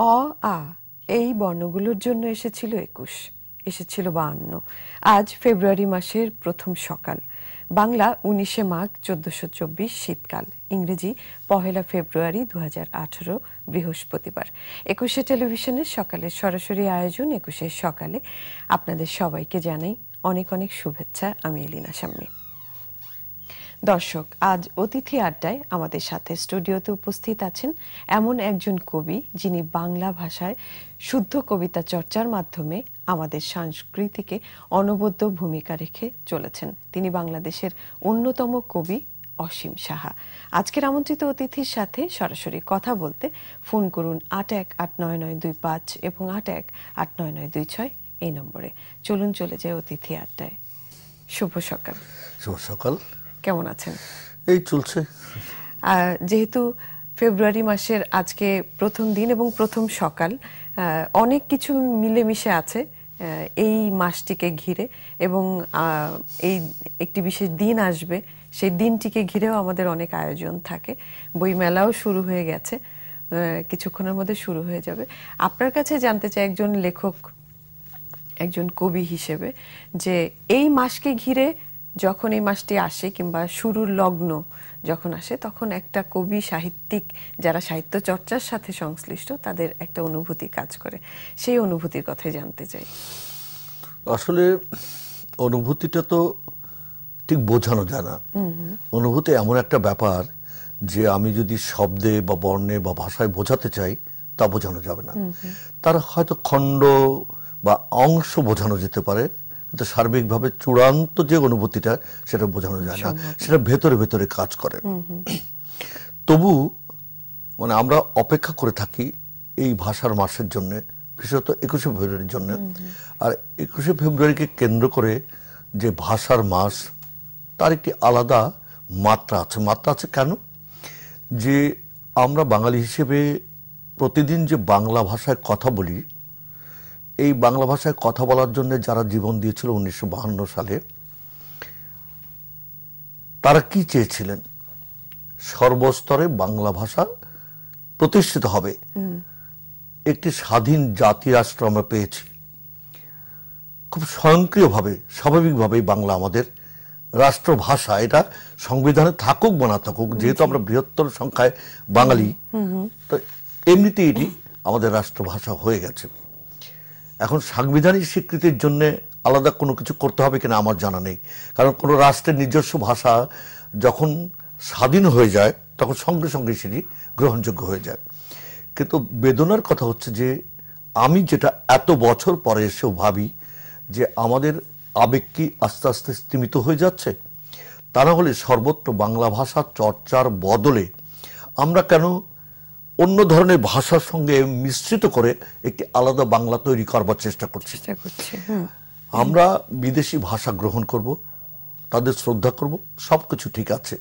অ আ এই বর্ণগুলোর জন্য এসেছিল একুশ এসেছিল বাহান্ন আজ ফেব্রুয়ারি মাসের প্রথম সকাল বাংলা উনিশে মাঘ চোদ্দশো চব্বিশ শীতকাল ইংরেজি পহেলা ফেব্রুয়ারি দু আঠারো বৃহস্পতিবার একুশে টেলিভিশনের সকালে সরাসরি আয়োজন একুশে সকালে আপনাদের সবাইকে জানাই অনেক অনেক শুভেচ্ছা আমি এলিনা সাম্মী দর্শক আজ অতিথি আড্ডায় আমাদের সাথে স্টুডিওতে উপস্থিত আছেন এমন একজন কবি যিনি বাংলা ভাষায় শুদ্ধ কবিতা চর্চার মাধ্যমে আমাদের সংস্কৃতিকে অনবদ্য ভূমিকা রেখে চলেছেন তিনি বাংলাদেশের অন্যতম কবি অসীম সাহা আজকের আমন্ত্রিত অতিথির সাথে সরাসরি কথা বলতে ফোন করুন আট এক আট নয় নয় দুই পাঁচ এবং আট এক আট নয় নয় দুই ছয় এই নম্বরে চলুন চলে যায় অতিথি আড্ডায় শুভ সকাল শুভ সকাল কেমন আছেন এই চলছে যেহেতু ফেব্রুয়ারি মাসের আজকে প্রথম দিন এবং প্রথম সকাল অনেক কিছু মিলেমিশে আছে এই মাসটিকে ঘিরে এবং এই একটি বিশেষ দিন আসবে সেই দিনটিকে ঘিরেও আমাদের অনেক আয়োজন থাকে বইমেলাও শুরু হয়ে গেছে কিছুক্ষণের মধ্যে শুরু হয়ে যাবে আপনার কাছে জানতে চাই একজন লেখক একজন কবি হিসেবে যে এই মাসকে ঘিরে যখন এই মাসটি আসে কিংবা শুরুর লগ্ন যখন আসে তখন একটা কবি সাহিত্যিক যারা সাহিত্য চর্চার সাথে সংশ্লিষ্ট তাদের একটা অনুভূতি কাজ করে সেই অনুভূতির কথাই জানতে চাই আসলে অনুভূতিটা তো ঠিক বোঝানো যায় না অনুভূতি এমন একটা ব্যাপার যে আমি যদি শব্দে বা বর্ণে বা ভাষায় বোঝাতে চাই তা বোঝানো যাবে না তার হয়তো খণ্ড বা অংশ বোঝানো যেতে পারে কিন্তু সার্বিকভাবে চূড়ান্ত যে অনুভূতিটা সেটা বোঝানো যায় না সেটা ভেতরে ভেতরে কাজ করে তবু মানে আমরা অপেক্ষা করে থাকি এই ভাষার মাসের জন্য বিশেষত একুশে ফেব্রুয়ারির জন্য আর একুশে ফেব্রুয়ারিকে কেন্দ্র করে যে ভাষার মাস তার একটি আলাদা মাত্রা আছে মাত্রা আছে কেন যে আমরা বাঙালি হিসেবে প্রতিদিন যে বাংলা ভাষায় কথা বলি এই বাংলা ভাষায় কথা বলার জন্য যারা জীবন দিয়েছিল উনিশশো সালে তারা কি চেয়েছিলেন সর্বস্তরে বাংলা ভাষা প্রতিষ্ঠিত হবে একটি স্বাধীন জাতি রাষ্ট্র আমরা পেয়েছি খুব স্বয়ংক্রিয়ভাবে স্বাভাবিকভাবেই বাংলা আমাদের রাষ্ট্রভাষা এটা সংবিধানে থাকুক বা না থাকুক যেহেতু আমরা বৃহত্তর সংখ্যায় বাঙালি তো এমনিতেই এটি আমাদের রাষ্ট্রভাষা হয়ে গেছে এখন সাংবিধানিক স্বীকৃতির জন্য আলাদা কোনো কিছু করতে হবে কিনা আমার জানা নেই কারণ কোনো রাষ্ট্রের নিজস্ব ভাষা যখন স্বাধীন হয়ে যায় তখন সঙ্গে সঙ্গে সেটি গ্রহণযোগ্য হয়ে যায় কিন্তু বেদনার কথা হচ্ছে যে আমি যেটা এত বছর পরে এসেও ভাবি যে আমাদের আবেগ কি আস্তে আস্তে স্তীমিত হয়ে যাচ্ছে তা না হলে সর্বত্র বাংলা ভাষা চর্চার বদলে আমরা কেন অন্য ধরনের ভাষার সঙ্গে মিশ্রিত করে একটি আলাদা বাংলা তৈরি করবার চেষ্টা করছি আমরা বিদেশি ভাষা গ্রহণ করব তাদের শ্রদ্ধা করব সব কিছু ঠিক আছে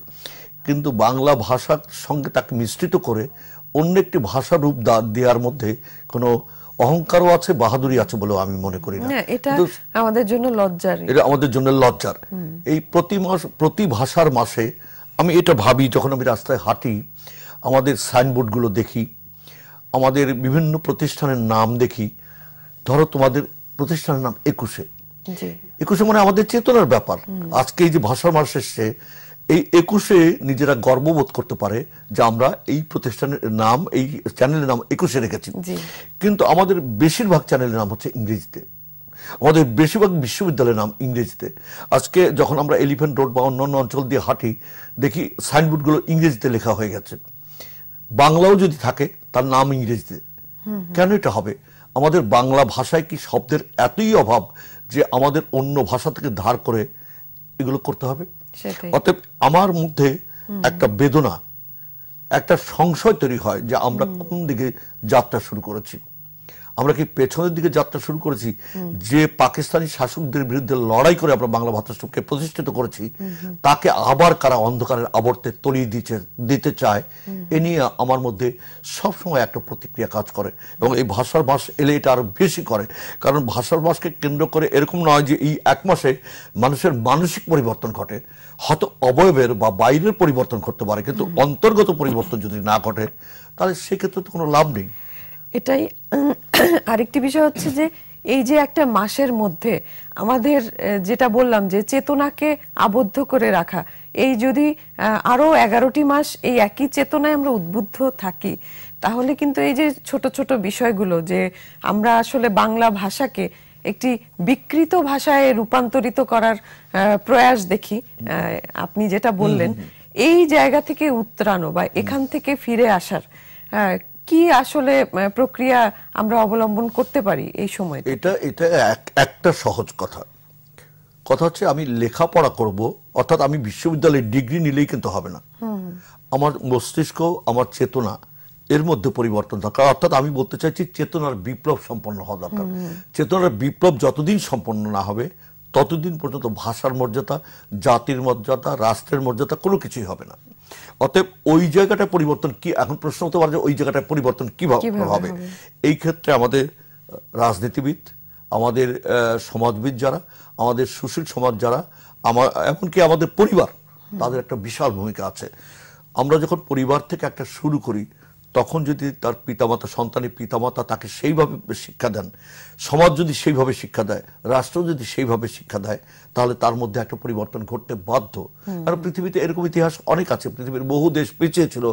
কিন্তু বাংলা ভাষার সঙ্গে তাকে মিশ্রিত করে অন্য একটি ভাষা রূপ দেওয়ার মধ্যে কোনো অহংকারও আছে বাহাদুরি আছে বলেও আমি মনে করি না হ্যাঁ, এটা আমাদের জন্য লজ্জার এটা আমাদের জন্য লজ্জার এই প্রতি মাস প্রতি ভাষার মাসে আমি এটা ভাবি যখন আমি রাস্তায় হাঁটি আমাদের সাইনবোর্ডগুলো দেখি আমাদের বিভিন্ন প্রতিষ্ঠানের নাম দেখি ধরো তোমাদের প্রতিষ্ঠানের নাম একুশে একুশে মানে আমাদের চেতনার ব্যাপার আজকে এই যে ভাষা মাস এসছে এই একুশে নিজেরা গর্ববোধ করতে পারে যে আমরা এই প্রতিষ্ঠানের নাম এই চ্যানেলের নাম একুশে রেখেছি কিন্তু আমাদের বেশিরভাগ চ্যানেলের নাম হচ্ছে ইংরেজিতে আমাদের বেশিরভাগ বিশ্ববিদ্যালয়ের নাম ইংরেজিতে আজকে যখন আমরা এলিফেন্ট রোড বা অন্যান্য অঞ্চল দিয়ে হাঁটি দেখি সাইনবোর্ডগুলো ইংরেজিতে লেখা হয়ে গেছে বাংলাও যদি থাকে তার নাম ইংরেজিতে কেন এটা হবে আমাদের বাংলা ভাষায় কি শব্দের এতই অভাব যে আমাদের অন্য ভাষা থেকে ধার করে এগুলো করতে হবে অতএব আমার মধ্যে একটা বেদনা একটা সংশয় তৈরি হয় যে আমরা কোন দিকে যাত্রা শুরু করেছি আমরা কি পেছনের দিকে যাত্রা শুরু করেছি যে পাকিস্তানি শাসকদের বিরুদ্ধে লড়াই করে আমরা বাংলা ভাষাকে প্রতিষ্ঠিত করেছি তাকে আবার কারা অন্ধকারের আবর্তে তলিয়ে দিতে দিতে চায় এ নিয়ে আমার মধ্যে সবসময় একটা প্রতিক্রিয়া কাজ করে এবং এই ভাষার মাস এলে এটা আরও বেশি করে কারণ ভাষার মাসকে কেন্দ্র করে এরকম নয় যে এই এক মাসে মানুষের মানসিক পরিবর্তন ঘটে হয়তো অবয়বের বা বাইরের পরিবর্তন ঘটতে পারে কিন্তু অন্তর্গত পরিবর্তন যদি না ঘটে তাহলে সেক্ষেত্রে তো কোনো লাভ নেই এটাই আরেকটি বিষয় হচ্ছে যে এই যে একটা মাসের মধ্যে আমাদের যেটা বললাম যে চেতনাকে আবদ্ধ করে রাখা এই যদি আরো এগারোটি মাস এই একই চেতনায় আমরা উদ্বুদ্ধ থাকি তাহলে কিন্তু এই যে ছোট ছোট বিষয়গুলো যে আমরা আসলে বাংলা ভাষাকে একটি বিকৃত ভাষায় রূপান্তরিত করার প্রয়াস দেখি আপনি যেটা বললেন এই জায়গা থেকে উত্তরানো বা এখান থেকে ফিরে আসার কি আসলে প্রক্রিয়া আমরা অবলম্বন করতে পারি এই সময় এটা এটা একটা সহজ কথা কথা হচ্ছে আমি লেখাপড়া করব অর্থাৎ আমি বিশ্ববিদ্যালয়ে ডিগ্রি নিলেই কিন্তু হবে না আমার মস্তিষ্ক আমার চেতনা এর মধ্যে পরিবর্তন দরকার অর্থাৎ আমি বলতে চাইছি চেতনার বিপ্লব সম্পন্ন হওয়া দরকার চেতনার বিপ্লব যতদিন সম্পন্ন না হবে ততদিন পর্যন্ত ভাষার মর্যাদা জাতির মর্যাদা রাষ্ট্রের মর্যাদা কোনো কিছুই হবে না অতএব ওই জায়গাটা পরিবর্তন কি এখন প্রশ্ন হতে পারে যে ওই জায়গাটা পরিবর্তন কিভাবে হবে এই ক্ষেত্রে আমাদের রাজনীতিবিদ আমাদের সমাজবিদ যারা আমাদের সুশীল সমাজ যারা আমার এমনকি আমাদের পরিবার তাদের একটা বিশাল ভূমিকা আছে আমরা যখন পরিবার থেকে একটা শুরু করি তখন যদি তার পিতামাতা সন্তানের পিতামাতা তাকে সেইভাবে শিক্ষা দেন সমাজ যদি সেইভাবে শিক্ষা দেয় রাষ্ট্র যদি সেইভাবে শিক্ষা দেয় তাহলে তার মধ্যে একটা পরিবর্তন ঘটতে বাধ্য কারণ পৃথিবীতে এরকম ইতিহাস অনেক আছে পৃথিবীর বহু দেশ পিছিয়ে ছিল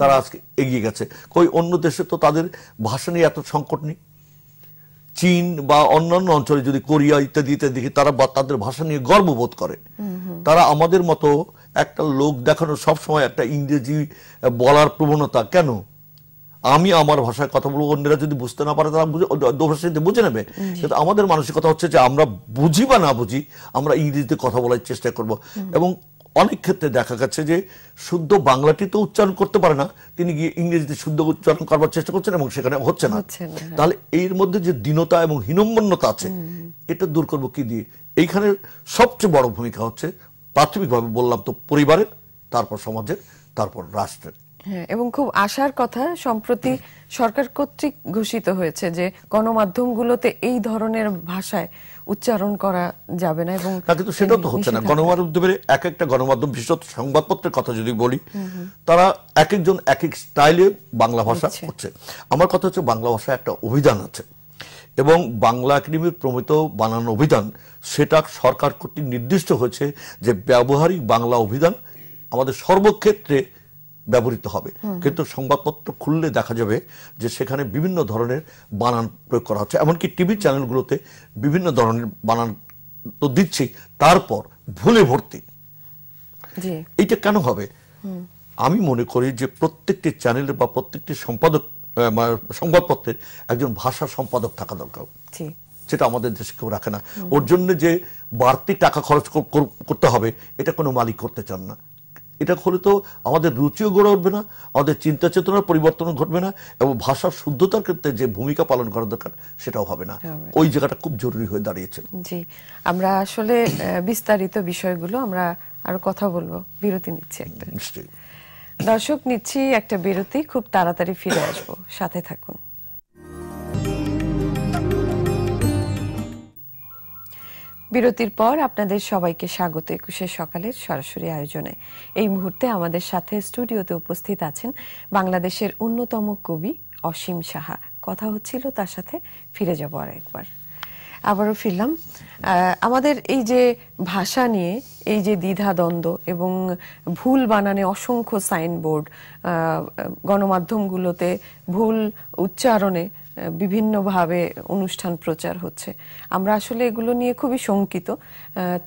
তারা আজকে এগিয়ে গেছে কই অন্য দেশে তো তাদের ভাষা নিয়ে এত সংকট নেই চীন বা অন্যান্য অঞ্চলে যদি কোরিয়া ইত্যাদি দেখি তারা তাদের ভাষা নিয়ে গর্ববোধ করে তারা আমাদের মতো একটা লোক দেখানো সবসময় একটা ইংরেজি বলার প্রবণতা কেন আমি আমার ভাষায় কথা বলবো অন্যরা যদি বুঝতে না পারে তারা বুঝে যদি বুঝে নেবে কিন্তু আমাদের মানসিকতা হচ্ছে যে আমরা বুঝি বা না বুঝি আমরা ইংরেজিতে কথা বলার চেষ্টা করব এবং অনেক ক্ষেত্রে দেখা গেছে যে শুদ্ধ বাংলাটি তো উচ্চারণ করতে পারে না তিনি গিয়ে ইংরেজিতে শুদ্ধ উচ্চারণ করবার চেষ্টা করছেন এবং সেখানে হচ্ছে না হ্যাঁ। তাহলে এর মধ্যে যে দীনতা এবং হীনম্মন্যতা আছে এটা দূর করবো কি দিয়ে এইখানে সবচেয়ে বড় ভূমিকা হচ্ছে প্রাথমিকভাবে বললাম তো পরিবারের তারপর সমাজের তারপর রাষ্ট্রের হ্যাঁ এবং খুব আশার কথা সম্প্রতি সরকার কর্তৃক ঘোষিত হয়েছে যে গণমাধ্যমগুলোতে এই ধরনের ভাষায় উচ্চারণ করা যাবে না এবং না কিন্তু সেটা তো হচ্ছে না গণমাধ্যমের এক একটা গণমাধ্যম বিশেষত সংবাদপত্রের কথা যদি বলি তারা এক একজন এক এক স্টাইলে বাংলা ভাষা করছে আমার কথা হচ্ছে বাংলা ভাষায় একটা অভিধান আছে এবং বাংলা একাডেমির প্রমিত বানানো অভিধান সেটা সরকার কর্তৃক নির্দিষ্ট হয়েছে যে ব্যবহারিক বাংলা অভিধান আমাদের সর্বক্ষেত্রে ব্যবহৃত হবে কিন্তু সংবাদপত্র খুললে দেখা যাবে যে সেখানে বিভিন্ন ধরনের বানান প্রয়োগ করা হচ্ছে এমনকি টিভি চ্যানেলগুলোতে বিভিন্ন ধরনের বানান তো দিচ্ছেই তারপর ভুলে ভর্তি এইটা কেন হবে আমি মনে করি যে প্রত্যেকটি চ্যানেল বা প্রত্যেকটি সম্পাদক সংবাদপত্রের একজন ভাষা সম্পাদক থাকা দরকার সেটা আমাদের দেশে কেউ রাখে না ওর জন্য যে বাড়তি টাকা খরচ করতে হবে এটা কোনো মালিক করতে চান না এটা হলে তো আমাদের রুচিও গড়ে উঠবে না আমাদের চিন্তা চেতনার পরিবর্তন ঘটবে না এবং ভাষার শুদ্ধতার ক্ষেত্রে যে ভূমিকা পালন করা দরকার সেটাও হবে না ওই জায়গাটা খুব জরুরি হয়ে দাঁড়িয়েছে জি আমরা আসলে বিস্তারিত বিষয়গুলো আমরা আরো কথা বলবো বিরতি নিচ্ছি একটা দর্শক নিচ্ছি একটা বিরতি খুব তাড়াতাড়ি ফিরে আসবো সাথে থাকুন বিরতির পর আপনাদের সবাইকে স্বাগত একুশের সকালের সরাসরি আয়োজনে এই মুহূর্তে আমাদের সাথে স্টুডিওতে উপস্থিত আছেন বাংলাদেশের অন্যতম কবি অসীম সাহা কথা হচ্ছিল তার সাথে ফিরে যাব আর একবার আবারও ফিরলাম আমাদের এই যে ভাষা নিয়ে এই যে দ্বিধাদ্বন্দ্ব এবং ভুল বানানে অসংখ্য সাইনবোর্ড গণমাধ্যমগুলোতে ভুল উচ্চারণে বিভিন্নভাবে অনুষ্ঠান প্রচার হচ্ছে আমরা আসলে এগুলো নিয়ে খুবই শঙ্কিত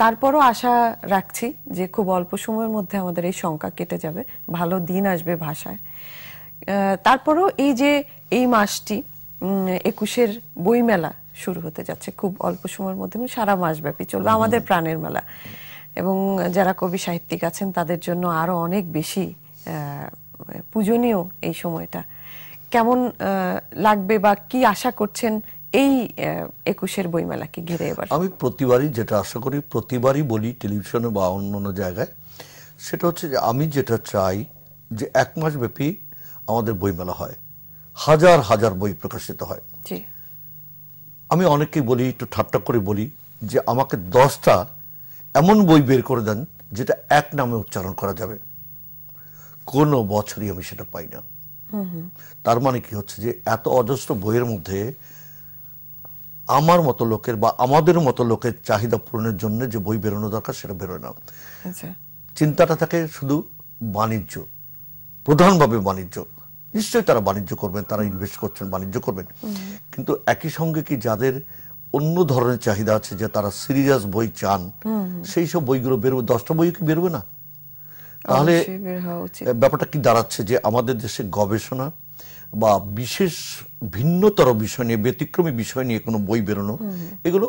তারপরও আশা রাখছি যে খুব অল্প সময়ের মধ্যে আমাদের এই শঙ্কা কেটে যাবে ভালো দিন আসবে ভাষায় তারপরও এই যে এই মাসটি একুশের বইমেলা শুরু হতে যাচ্ছে খুব অল্প সময়ের মধ্যে মানে সারা মাসব্যাপী চলবে আমাদের প্রাণের মেলা এবং যারা কবি সাহিত্যিক আছেন তাদের জন্য আরও অনেক বেশি পূজনীয় এই সময়টা কেমন লাগবে বা কি আশা করছেন এই একুশের বইমেলাকে ঘিরে এবার আমি প্রতিবারই যেটা আশা করি প্রতিবারই বলি টেলিভিশনে বা অন্য অন্য জায়গায় সেটা হচ্ছে যে আমি যেটা চাই যে এক মাস ব্যাপী আমাদের বইমেলা হয় হাজার হাজার বই প্রকাশিত হয় আমি অনেকেই বলি একটু ঠাট্টা করে বলি যে আমাকে দশটা এমন বই বের করে দেন যেটা এক নামে উচ্চারণ করা যাবে কোনো বছরই আমি সেটা পাই না তার মানে কি হচ্ছে যে এত অজস্র বইয়ের মধ্যে আমার মতো লোকের বা আমাদের মতো লোকের চাহিদা পূরণের জন্য যে বই বেরোনো দরকার সেটা বেরোয় না আচ্ছা। চিন্তাটা থাকে শুধু বাণিজ্য প্রধানভাবে বাণিজ্য নিশ্চয়ই তারা বাণিজ্য করবেন তারা ইনভেস্ট করছেন বাণিজ্য করবেন কিন্তু একই সঙ্গে কি যাদের অন্য ধরনের চাহিদা আছে যে তারা সিরিয়াস বই চান সেই সব বইগুলো বেরোবে দশটা বই কি বেরোবে না তাহলে ব্যাপারটা কি দাঁড়াচ্ছে যে আমাদের দেশে গবেষণা বা বিশেষ ভিন্নতর বিষয় নিয়ে ব্যতিক্রমী বিষয় নিয়ে কোনো বই বেরোনো এগুলো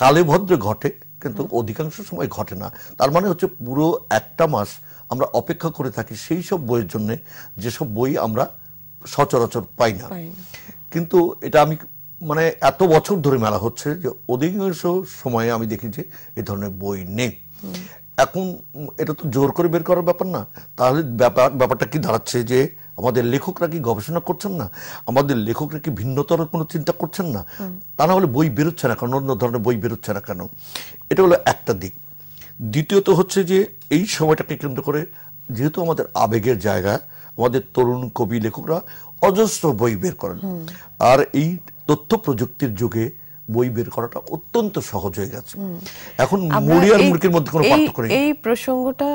কালে ভদ্রে ঘটে কিন্তু অধিকাংশ সময় ঘটে না তার মানে হচ্ছে পুরো একটা মাস আমরা অপেক্ষা করে থাকি সেই সব বইয়ের জন্য যেসব বই আমরা সচরাচর পাই না কিন্তু এটা আমি মানে এত বছর ধরে মেলা হচ্ছে যে অধিকাংশ সময়ে আমি দেখি যে এ ধরনের বই নেই এখন এটা তো জোর করে বের করার ব্যাপার না তাহলে ব্যাপার ব্যাপারটা কি দাঁড়াচ্ছে যে আমাদের লেখকরা কি গবেষণা করছেন না আমাদের লেখকরা কি ভিন্নতর কোনো চিন্তা করছেন না তা না হলে বই বেরোচ্ছে না কেন অন্য ধরনের বই বেরোচ্ছে না কেন এটা হলো একটা দিক দ্বিতীয়ত হচ্ছে যে এই সময়টাকে কেন্দ্র করে যেহেতু আমাদের আবেগের জায়গা আমাদের তরুণ কবি লেখকরা অজস্র বই বের করেন আর এই তথ্য প্রযুক্তির যুগে বই বের করাটা অত্যন্ত সহজ হয়ে গেছে এখন মুড়ি আর মুরগির মধ্যে কোনো পার্থক্য নেই এই প্রসঙ্গটা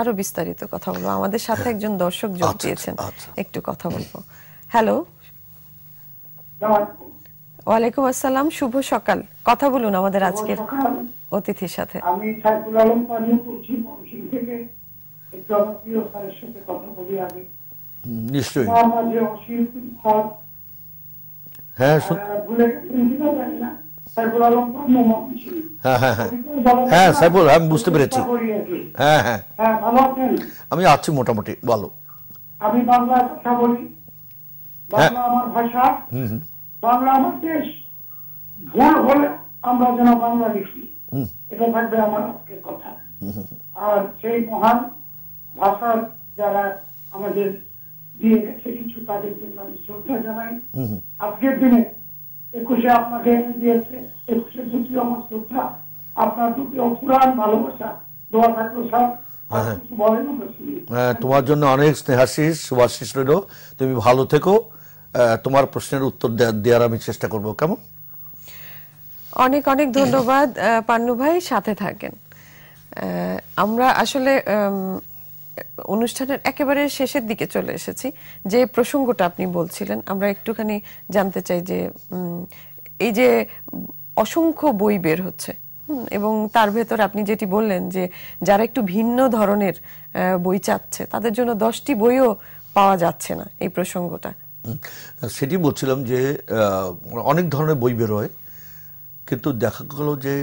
আরো বিস্তারিত কথা বলবো আমাদের সাথে হ্যাঁ। একজন দর্শক যোগ আচ্ছা, দিয়েছেন আচ্ছা, আচ্ছা। একটু কথা বলবো হ্যালো ওয়ালাইকুম আসসালাম শুভ সকাল কথা বলুন আমাদের আজকের অতিথির সাথে আমি সাইফুল আলম পানি বলছি মনসিং থেকে একটু আমার প্রিয় স্যারের সাথে কথা বলি আগে নিশ্চয়ই আমার যে অসীম স্যার হ্যাঁ হ্যাঁ হ্যাঁ হ্যাঁ হ্যাঁ সাইফুল আমি বুঝতে পেরেছি হ্যাঁ হ্যাঁ আমি আছি মোটামুটি ভালো আমি বাংলা কথা বলি বাংলা হ্যাঁ। আমার ভাষা বাংলা আমার দেশ ভুল হলে আমরা যেন বাংলা লিখি এটা থাকবে আমার কথা আর সেই মহান ভাষার যারা আমাদের আজকের দিনে একুশে আপনাকে এনে দিয়েছে প্রতি আমার শ্রদ্ধা আপনার প্রতি অপুরাণ ভালোবাসা দোয়া থাকলো স্যার হ্যাঁ। হ্যাঁ, তোমার জন্য অনেক স্নেহাশিস শুভাশিস রইল তুমি ভালো থেকো তোমার প্রশ্নের উত্তর দেওয়ার আমি চেষ্টা করব কেমন অনেক অনেক ধন্যবাদ পান্নু ভাই সাথে থাকেন আমরা আসলে অনুষ্ঠানের একেবারে শেষের দিকে চলে এসেছি যে প্রসঙ্গটা আপনি বলছিলেন আমরা একটুখানি জানতে চাই যে এই যে অসংখ্য বই বের হচ্ছে এবং তার ভেতর আপনি যেটি বললেন যে যারা একটু ভিন্ন ধরনের বই চাচ্ছে তাদের জন্য দশটি বইও পাওয়া যাচ্ছে না এই প্রসঙ্গটা সেটি বলছিলাম যে অনেক ধরনের বই বেরোয় কিন্তু দেখা গেল যে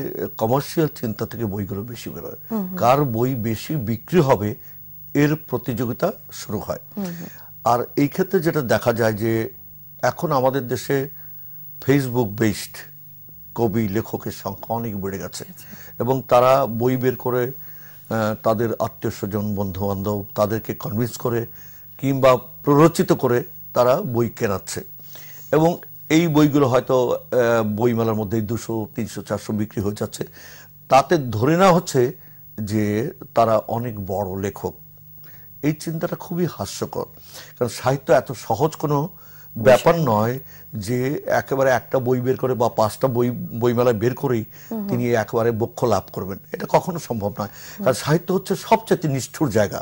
কমার্শিয়াল চিন্তা থেকে বইগুলো বেশি বেরোয় কার বই বেশি বিক্রি হবে এর প্রতিযোগিতা শুরু হয় আর এই ক্ষেত্রে যেটা দেখা যায় যে এখন আমাদের দেশে ফেসবুক বেসড কবি লেখকের সংখ্যা অনেক বেড়ে গেছে এবং তারা বই বের করে তাদের আত্মীয় স্বজন বন্ধুবান্ধব তাদেরকে কনভিন্স করে কিংবা প্ররোচিত করে তারা বই কেনাচ্ছে এবং এই বইগুলো হয়তো বইমেলার মধ্যেই দুশো তিনশো চারশো বিক্রি হয়ে যাচ্ছে তাতে ধরে নেওয়া হচ্ছে যে তারা অনেক বড় লেখক এই চিন্তাটা খুবই হাস্যকর কারণ সাহিত্য এত সহজ কোনো ব্যাপার নয় যে একেবারে একটা বই বের করে বা পাঁচটা বই বইমেলায় বের করেই তিনি একেবারে বক্ষ লাভ করবেন এটা কখনো সম্ভব নয় কারণ সাহিত্য হচ্ছে সবচাইতে নিষ্ঠুর জায়গা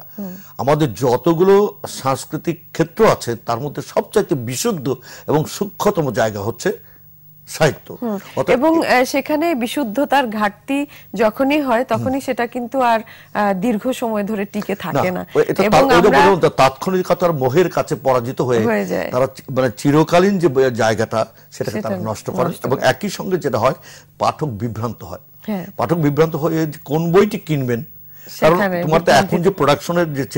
আমাদের যতগুলো সাংস্কৃতিক ক্ষেত্র আছে তার মধ্যে সবচাইতে বিশুদ্ধ এবং সূক্ষ্মতম জায়গা হচ্ছে সাহিত্য এবং সেখানে বিশুদ্ধতার ঘাটতি যখনই হয় তখনই সেটা কিন্তু আর দীর্ঘ সময় ধরে টিকে থাকে না এবং তাৎক্ষণিকতার মোহের কাছে পরাজিত হয়ে তারা মানে চিরকালীন যে জায়গাটা সেটাকে তারা নষ্ট করে এবং একই সঙ্গে যেটা হয় পাঠক বিভ্রান্ত হয় হ্যাঁ। পাঠক বিভ্রান্ত হয়ে কোন বইটি কিনবেন আচ্ছা, যদি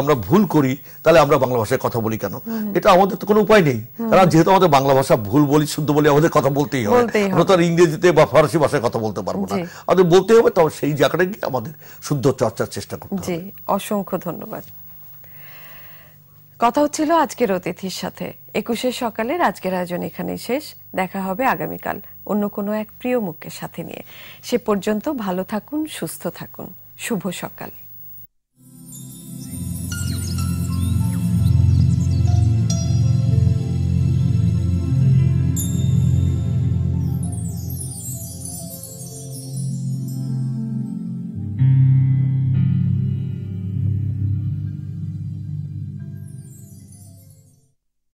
আমরা ভুল করি তাহলে আমরা বাংলা ভাষায় কথা বলি কেন এটা আমাদের তো কোনো উপায় নেই কারণ যেহেতু আমাদের বাংলা ভাষা ভুল বলি শুদ্ধ বলি আমাদের কথা বলতেই হবে আমরা তো আর ইংরেজিতে বা ফরাসি ভাষায় কথা বলতে পারবো না আমাদের বলতে হবে তবে সেই জায়গাটা গিয়ে আমাদের শুদ্ধ চর্চার চেষ্টা করতে হবে অসংখ্য ধন্যবাদ কথা হচ্ছিল আজকের অতিথির সাথে একুশের সকালে আজকের আয়োজন এখানেই শেষ দেখা হবে আগামীকাল অন্য কোনো এক প্রিয় মুখকে সাথে নিয়ে সে পর্যন্ত ভালো থাকুন সুস্থ থাকুন শুভ সকাল